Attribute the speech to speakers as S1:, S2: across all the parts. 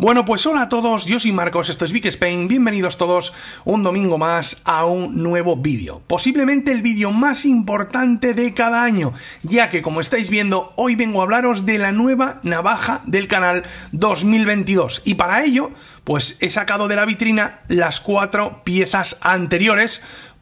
S1: Bueno, pues hola a todos, yo soy Marcos, esto es Big Spain, bienvenidos todos un domingo más a un nuevo vídeo, posiblemente el vídeo más importante de cada año, ya que como estáis viendo, hoy vengo a hablaros de la nueva navaja del canal 2022, y para ello, pues he sacado de la vitrina las cuatro piezas anteriores,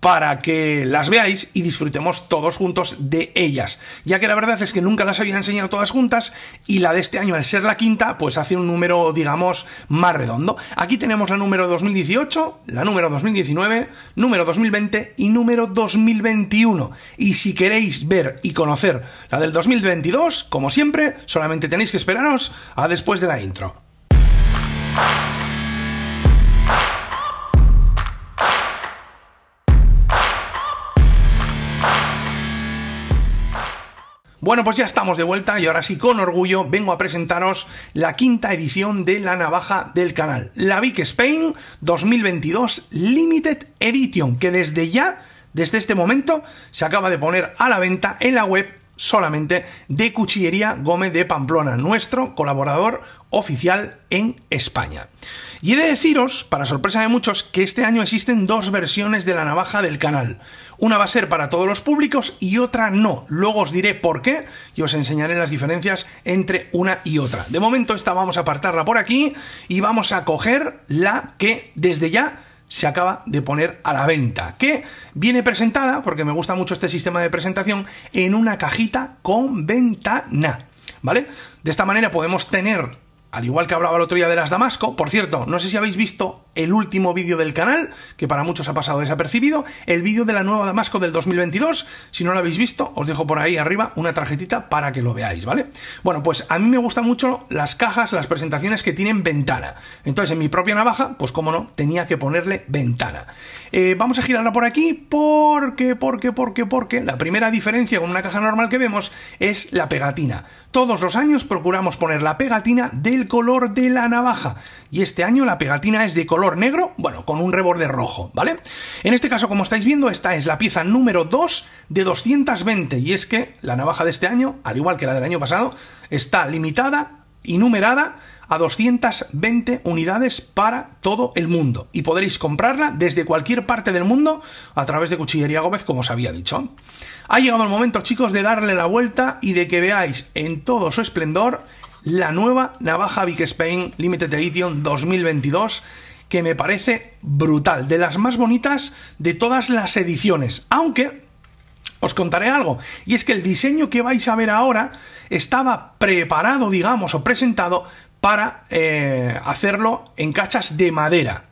S1: para que las veáis y disfrutemos todos juntos de ellas, ya que la verdad es que nunca las había enseñado todas juntas y la de este año al ser la quinta pues hace un número digamos más redondo. Aquí tenemos la número 2018, la número 2019, número 2020 y número 2021. Y si queréis ver y conocer la del 2022, como siempre, solamente tenéis que esperaros a después de la intro. Bueno, pues ya estamos de vuelta y ahora sí, con orgullo, vengo a presentaros la quinta edición de la navaja del canal, la Big Spain 2022 Limited Edition, que desde ya, desde este momento, se acaba de poner a la venta en la web solamente de Cuchillería Gómez de Pamplona, nuestro colaborador oficial en España. Y he de deciros, para sorpresa de muchos, que este año existen dos versiones de la navaja del canal. Una va a ser para todos los públicos y otra no. Luego os diré por qué y os enseñaré las diferencias entre una y otra. De momento esta vamos a apartarla por aquí y vamos a coger la que desde ya se acaba de poner a la venta, que viene presentada, porque me gusta mucho este sistema de presentación, en una cajita con ventana, ¿vale? De esta manera podemos tener, al igual que hablaba el otro día de las Damasco, por cierto, no sé si habéis visto el último vídeo del canal, que para muchos ha pasado desapercibido, el vídeo de la nueva Damasco del 2022. Si no lo habéis visto, os dejo por ahí arriba una tarjetita para que lo veáis, ¿vale? Bueno, pues a mí me gustan mucho las cajas, las presentaciones que tienen ventana. Entonces, en mi propia navaja, pues como no, tenía que ponerle ventana. Eh, vamos a girarla por aquí porque, porque, porque, porque la primera diferencia con una caja normal que vemos es la pegatina. Todos los años procuramos poner la pegatina del color de la navaja y este año la pegatina es de color negro, bueno, con un reborde rojo, ¿vale? En este caso, como estáis viendo, esta es la pieza número 2 de 220, y es que la navaja de este año, al igual que la del año pasado, está limitada y numerada a 220 unidades para todo el mundo y podréis comprarla desde cualquier parte del mundo a través de Cuchillería Gómez como os había dicho. Ha llegado el momento chicos de darle la vuelta y de que veáis en todo su esplendor la nueva navaja Big Spain Limited Edition 2022 que me parece brutal, de las más bonitas de todas las ediciones, aunque os contaré algo, y es que el diseño que vais a ver ahora estaba preparado, digamos, o presentado para eh, hacerlo en cachas de madera,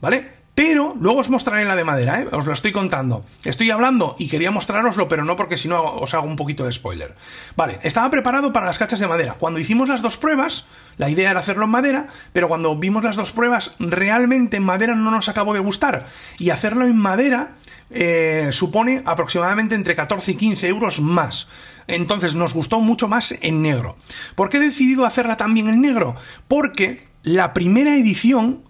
S1: ¿vale? Pero luego os mostraré la de madera, ¿eh? os lo estoy contando. Estoy hablando y quería mostraroslo, pero no porque si no os hago un poquito de spoiler. Vale, estaba preparado para las cachas de madera. Cuando hicimos las dos pruebas, la idea era hacerlo en madera, pero cuando vimos las dos pruebas, realmente en madera no nos acabó de gustar. Y hacerlo en madera eh, supone aproximadamente entre 14 y 15 euros más. Entonces nos gustó mucho más en negro. ¿Por qué he decidido hacerla también en negro? Porque la primera edición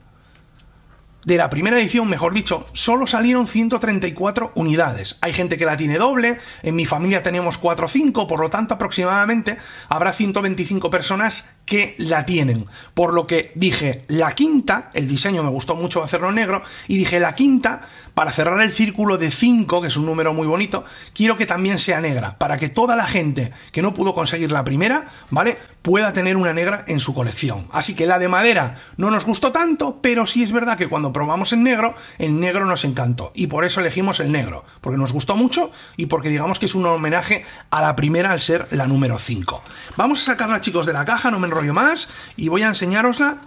S1: de la primera edición, mejor dicho, solo salieron 134 unidades. Hay gente que la tiene doble, en mi familia tenemos 4 o 5, por lo tanto aproximadamente habrá 125 personas que la tienen. Por lo que dije, la quinta, el diseño me gustó mucho hacerlo negro, y dije, la quinta, para cerrar el círculo de 5, que es un número muy bonito, quiero que también sea negra, para que toda la gente que no pudo conseguir la primera, ¿vale? pueda tener una negra en su colección. Así que la de madera no nos gustó tanto, pero sí es verdad que cuando probamos el negro, el negro nos encantó. Y por eso elegimos el negro, porque nos gustó mucho y porque digamos que es un homenaje a la primera al ser la número 5. Vamos a sacarla chicos de la caja, no me enrollo más, y voy a enseñarosla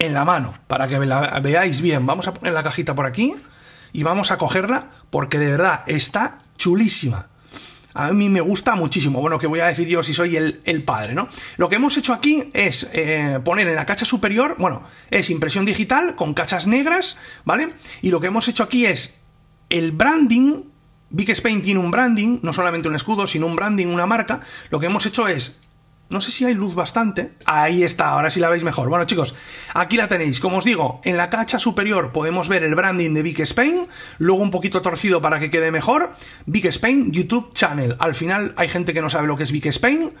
S1: en la mano, para que la veáis bien. Vamos a poner la cajita por aquí y vamos a cogerla porque de verdad está chulísima a mí me gusta muchísimo. Bueno, que voy a decir yo si soy el, padre, ¿no? Lo que hemos hecho aquí es eh, poner en la cacha superior, bueno, es impresión digital con cachas negras, ¿vale? Y lo que hemos hecho aquí es el branding. Big Spain tiene un branding, no solamente un escudo, sino un branding, una marca. Lo que hemos hecho es no sé si hay luz bastante. Ahí está, ahora sí la veis mejor. Bueno, chicos, aquí la tenéis. Como os digo, en la cacha superior podemos ver el branding de Big Spain, luego un poquito torcido para que quede mejor. Big Spain YouTube Channel. Al final hay gente que no sabe lo que es Big Spain,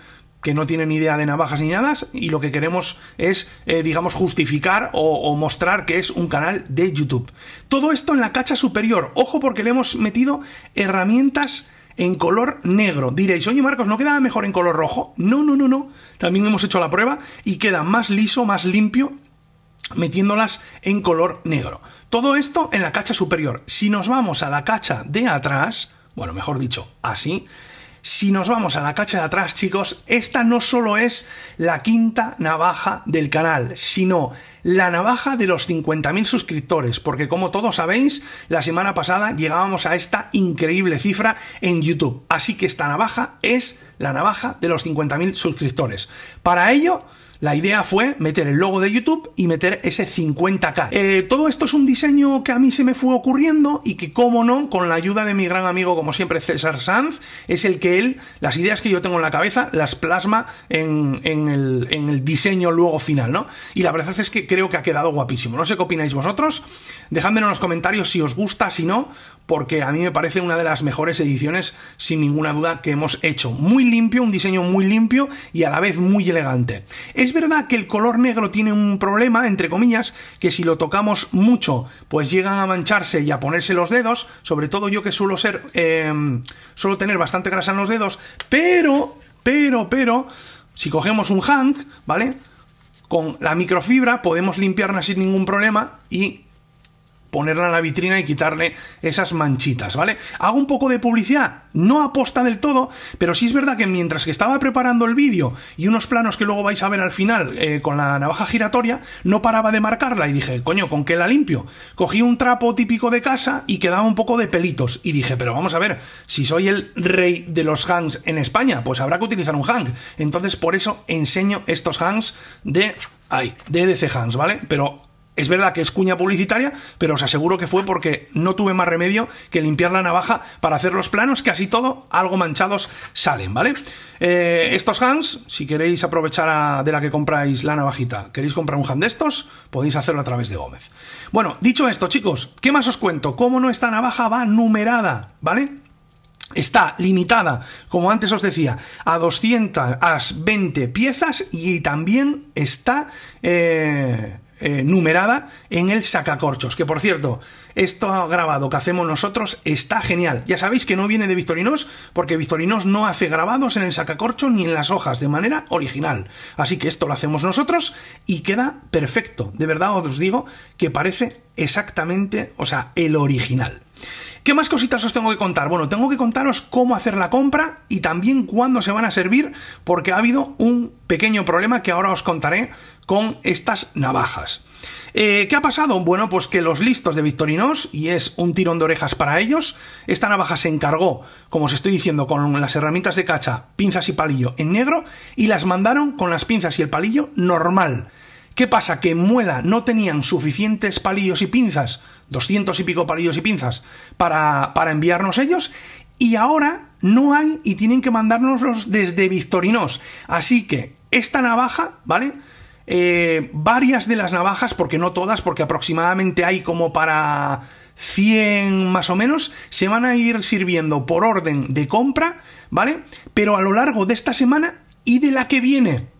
S1: que no tiene ni idea de navajas ni nada, y lo que queremos es, eh, digamos, justificar o, o, mostrar que es un canal de YouTube. Todo esto en la cacha superior. Ojo porque le hemos metido herramientas en color negro. Diréis, oye Marcos, ¿no queda mejor en color rojo? No, no, no, no. También hemos hecho la prueba y queda más liso, más limpio metiéndolas en color negro. Todo esto en la cacha superior. Si nos vamos a la cacha de atrás, bueno, mejor dicho, así, si nos vamos a la cacha de atrás, chicos, esta no solo es la quinta navaja del canal, sino la navaja de los 50.000 suscriptores, porque como todos sabéis, la semana pasada llegábamos a esta increíble cifra en YouTube. Así que esta navaja es la navaja de los 50.000 suscriptores. Para ello la idea fue meter el logo de YouTube y meter ese 50k. Eh, todo esto es un diseño que a mí se me fue ocurriendo y que, como no, con la ayuda de mi gran amigo, como siempre, César Sanz, es el que él, las ideas que yo tengo en la cabeza, las plasma en, el, diseño luego final, ¿no? Y la verdad es que creo que ha quedado guapísimo. No sé qué opináis vosotros. dejadme en los comentarios si os gusta, si no, porque a mí me parece una de las mejores ediciones, sin ninguna duda, que hemos hecho. Muy limpio, un diseño muy limpio y a la vez muy elegante. Es verdad que el color negro tiene un problema, entre comillas, que si lo tocamos mucho, pues llegan a mancharse y a ponerse los dedos, sobre todo yo que suelo ser, em, suelo tener bastante grasa en los dedos, pero, pero, pero, si cogemos un hand, ¿vale? Con la microfibra podemos limpiarla sin ningún problema y ponerla en la vitrina y quitarle esas manchitas, ¿vale? Hago un poco de publicidad, no aposta del todo, pero sí es verdad que mientras que estaba preparando el vídeo y unos planos que luego vais a ver al final eh, con la navaja giratoria, no paraba de marcarla y dije, coño, ¿con qué la limpio? Cogí un trapo típico de casa y quedaba un poco de pelitos y dije, pero vamos a ver, si soy el rey de los hangs en España, pues habrá que utilizar un hang. Entonces por eso enseño estos hangs de... Ay, de DC Hangs, ¿vale? Pero es verdad que es cuña publicitaria, pero os aseguro que fue porque no tuve más remedio que limpiar la navaja para hacer los planos, que así todo, algo manchados salen, ¿vale? Eh, estos hands, si queréis aprovechar de la que compráis la navajita, queréis comprar un hand de estos, podéis hacerlo a través de Gómez. Bueno, dicho esto, chicos, ¿qué más os cuento? ¿Cómo esta navaja va numerada, ¿vale? Está limitada, como antes os decía, a 220 piezas y también está... Eh, eh, numerada en el sacacorchos. Que por cierto, esto grabado que hacemos nosotros está genial. Ya sabéis que no viene de Victorinos, porque Victorinos no hace grabados en el sacacorcho ni en las hojas de manera original. Así que esto lo hacemos nosotros y queda perfecto. De verdad os digo que parece exactamente, o sea, el original. ¿Qué más cositas os tengo que contar? Bueno, tengo que contaros cómo hacer la compra y también cuándo se van a servir, porque ha habido un pequeño problema que ahora os contaré con estas navajas. Eh, ¿Qué ha pasado? Bueno, pues que los listos de Victorinos, y es un tirón de orejas para ellos, esta navaja se encargó, como os estoy diciendo, con las herramientas de cacha, pinzas y palillo en negro, y las mandaron con las pinzas y el palillo normal. ¿Qué pasa? Que en Muela no tenían suficientes palillos y pinzas, 200 y pico palillos y pinzas, para, enviarnos ellos, y ahora no hay y tienen que mandárnoslos desde Victorinos. Así que esta navaja, ¿vale? Eh, varias de las navajas, porque no todas, porque aproximadamente hay como para 100 más o menos, se van a ir sirviendo por orden de compra, ¿vale? Pero a lo largo de esta semana y de la que viene.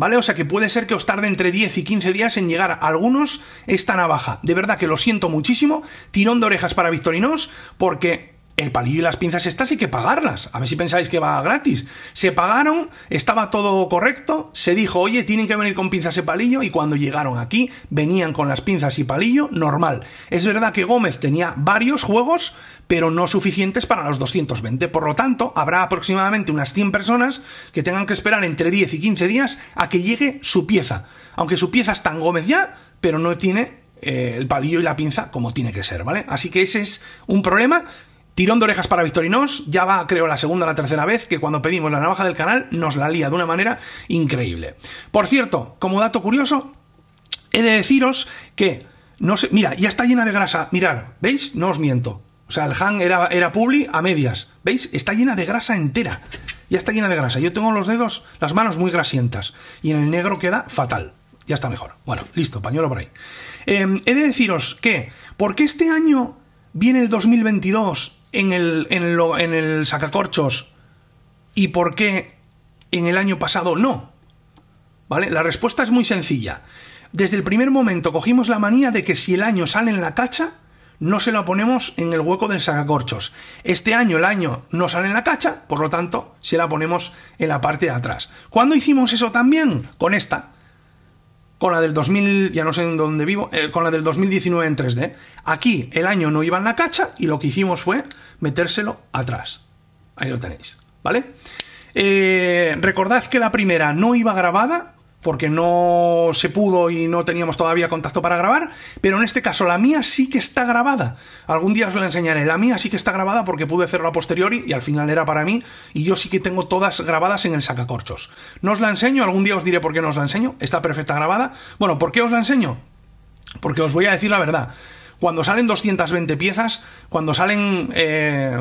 S1: ¿vale? O sea que puede ser que os tarde entre 10 y 15 días en llegar a algunos esta navaja. De verdad que lo siento muchísimo. Tirón de orejas para Victorinos, porque el palillo y las pinzas estas hay que pagarlas. A ver si pensáis que va gratis. Se pagaron, estaba todo correcto, se dijo, oye, tienen que venir con pinzas y palillo, y cuando llegaron aquí, venían con las pinzas y palillo normal. Es verdad que Gómez tenía varios juegos, pero no suficientes para los 220. Por lo tanto, habrá aproximadamente unas 100 personas que tengan que esperar entre 10 y 15 días a que llegue su pieza. Aunque su pieza está en Gómez ya, pero no tiene eh, el palillo y la pinza como tiene que ser, ¿vale? Así que ese es un problema Tirón de orejas para Victorinos, ya va creo la segunda o la tercera vez que cuando pedimos la navaja del canal nos la lía de una manera increíble. Por cierto, como dato curioso, he de deciros que, no sé, mira, ya está llena de grasa, mirad, ¿veis? No os miento. O sea, el Han era, era publi a medias, ¿veis? Está llena de grasa entera, ya está llena de grasa. Yo tengo los dedos, las manos muy grasientas y en el negro queda fatal ya está mejor. Bueno, listo, pañuelo por ahí. Em, he de deciros que, porque este año viene el 2022 en el, en el sacacorchos y por qué en el año pasado no? ¿Vale? La respuesta es muy sencilla. Desde el primer momento cogimos la manía de que si el año sale en la cacha, no se la ponemos en el hueco del sacacorchos. Este año el año no sale en la cacha, por lo tanto, se la ponemos en la parte de atrás. ¿Cuándo hicimos eso también? Con esta con la del 2000, ya no sé en dónde vivo, eh, con la del 2019 en 3D. Aquí el año no iba en la cacha y lo que hicimos fue metérselo atrás. Ahí lo tenéis, ¿vale? Eh, recordad que la primera no iba grabada, porque no se pudo y no teníamos todavía contacto para grabar, pero en este caso la mía sí que está grabada. Algún día os la enseñaré. La mía sí que está grabada porque pude hacerla a posteriori y al final era para mí y yo sí que tengo todas grabadas en el sacacorchos. No os la enseño, algún día os diré por qué no os la enseño. Está perfecta grabada. Bueno, ¿por qué os la enseño? Porque os voy a decir la verdad. Cuando salen 220 piezas, cuando salen... Eh,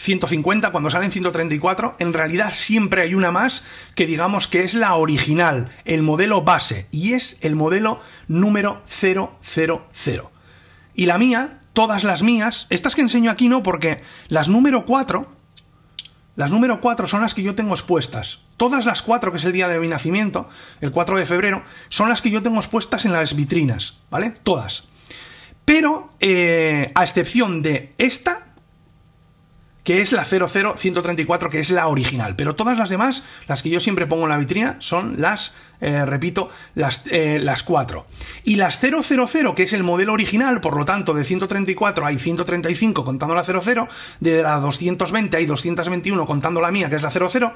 S1: 150, cuando salen 134, en realidad siempre hay una más que digamos que es la original, el modelo base, y es el modelo número 000. Y la mía, todas las mías, estas que enseño aquí no, porque las número 4, las número 4 son las que yo tengo expuestas. Todas las 4, que es el día de mi nacimiento, el 4 de febrero, son las que yo tengo expuestas en las vitrinas, ¿vale? Todas. Pero, eh, a excepción de esta, que es la 00134, que es la original. Pero todas las demás, las que yo siempre pongo en la vitrina, son las, eh, repito, las, eh, las 4. Y las 000, que es el modelo original, por lo tanto, de 134 hay 135 contando la 00, de la 220 hay 221 contando la mía, que es la 00.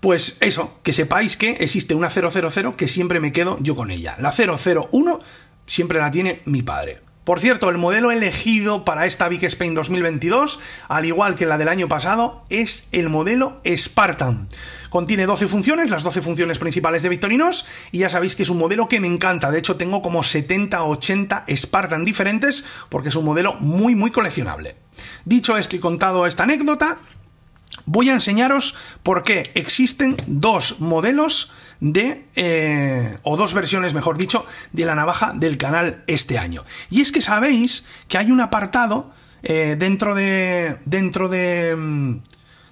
S1: Pues eso, que sepáis que existe una 000 que siempre me quedo yo con ella. La 001 siempre la tiene mi padre. Por cierto, el modelo elegido para esta Big Spain 2022, al igual que la del año pasado, es el modelo Spartan. Contiene 12 funciones, las 12 funciones principales de Victorinos, y ya sabéis que es un modelo que me encanta. De hecho, tengo como 70 o 80 Spartan diferentes, porque es un modelo muy, muy coleccionable. Dicho esto y contado esta anécdota, voy a enseñaros por qué existen dos modelos de, eh, o dos versiones, mejor dicho, de la navaja del canal este año. Y es que sabéis que hay un apartado eh, dentro de, dentro de, mm,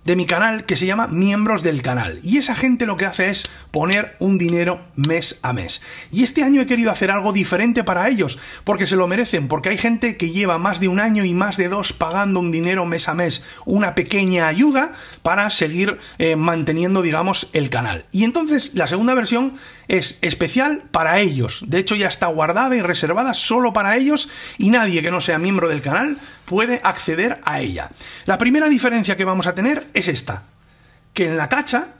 S1: de mi canal que se llama Miembros del Canal. Y esa gente lo que hace es poner un dinero mes a mes. Y este año he querido hacer algo diferente para ellos, porque se lo merecen, porque hay gente que lleva más de un año y más de dos pagando un dinero mes a mes, una pequeña ayuda para seguir eh, manteniendo, digamos, el canal. Y entonces la segunda versión es especial para ellos. De hecho, ya está guardada y reservada solo para ellos y nadie que no sea miembro del canal puede acceder a ella. La primera diferencia que vamos a tener es esta, que en la cacha,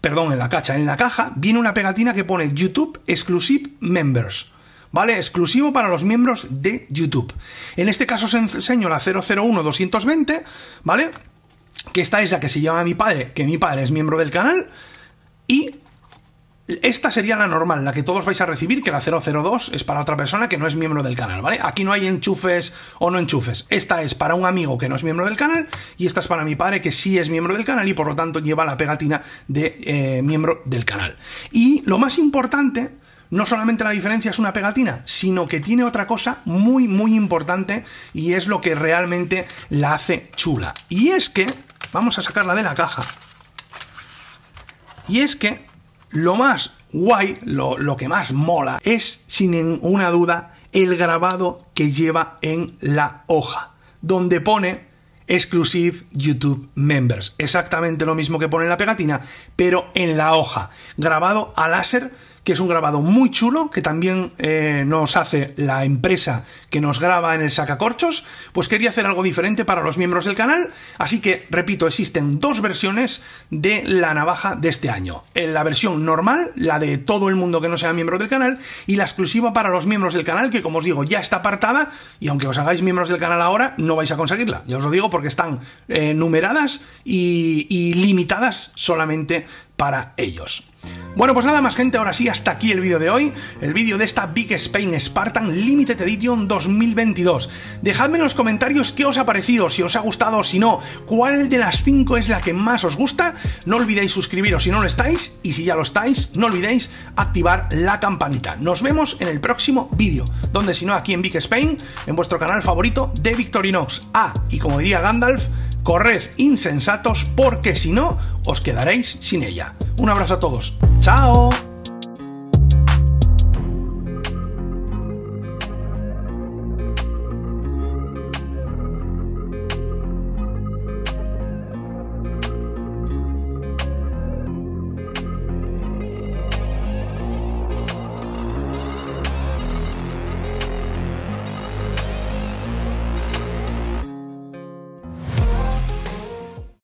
S1: perdón, en la cacha, en la caja viene una pegatina que pone YouTube Exclusive Members. ¿Vale? Exclusivo para los miembros de YouTube. En este caso os enseño la 001-220, ¿vale? Que esta es la que se llama mi padre, que mi padre es miembro del canal. Y esta sería la normal, la que todos vais a recibir, que la 002 es para otra persona que no es miembro del canal, ¿vale? Aquí no hay enchufes o no enchufes. Esta es para un amigo que no es miembro del canal y esta es para mi padre que sí es miembro del canal y por lo tanto lleva la pegatina de eh, miembro del canal. Y lo más importante, no solamente la diferencia es una pegatina, sino que tiene otra cosa muy, muy importante y es lo que realmente la hace chula. Y es que, vamos a sacarla de la caja. Y es que lo más guay, lo, que más mola, es sin ninguna duda el grabado que lleva en la hoja, donde pone Exclusive YouTube Members. Exactamente lo mismo que pone en la pegatina, pero en la hoja, grabado a láser que es un grabado muy chulo, que también eh, nos hace la empresa que nos graba en el sacacorchos, pues quería hacer algo diferente para los miembros del canal, así que, repito, existen dos versiones de la navaja de este año. Eh, la versión normal, la de todo el mundo que no sea miembro del canal, y la exclusiva para los miembros del canal, que como os digo, ya está apartada, y aunque os hagáis miembros del canal ahora, no vais a conseguirla, ya os lo digo, porque están eh, numeradas y, y limitadas solamente para ellos. Bueno, pues nada más gente, ahora sí, hasta aquí el vídeo de hoy, el vídeo de esta Big Spain Spartan Limited Edition 2022. Dejadme en los comentarios qué os ha parecido, si os ha gustado o si no, cuál de las 5 es la que más os gusta, no olvidéis suscribiros si no lo estáis, y si ya lo estáis, no olvidéis activar la campanita. Nos vemos en el próximo vídeo, donde si no aquí en Big Spain, en vuestro canal favorito de Victorinox. Ah, y como diría Gandalf, corred insensatos porque si no, os quedaréis sin ella. Un abrazo a todos. ¡Chao!